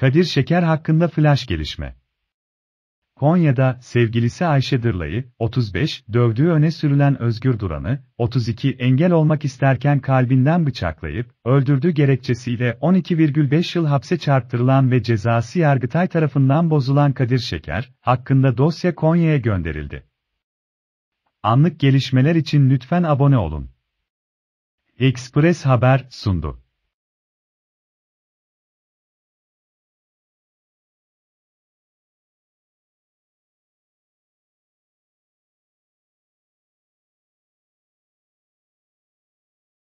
Kadir Şeker hakkında flash gelişme. Konya'da sevgilisi Ayşe Dırla'yı, 35, dövdüğü öne sürülen Özgür Duran'ı, 32 engel olmak isterken kalbinden bıçaklayıp, öldürdüğü gerekçesiyle 12,5 yıl hapse çarptırılan ve cezası Yargıtay tarafından bozulan Kadir Şeker, hakkında dosya Konya'ya gönderildi. Anlık gelişmeler için lütfen abone olun. Express Haber sundu.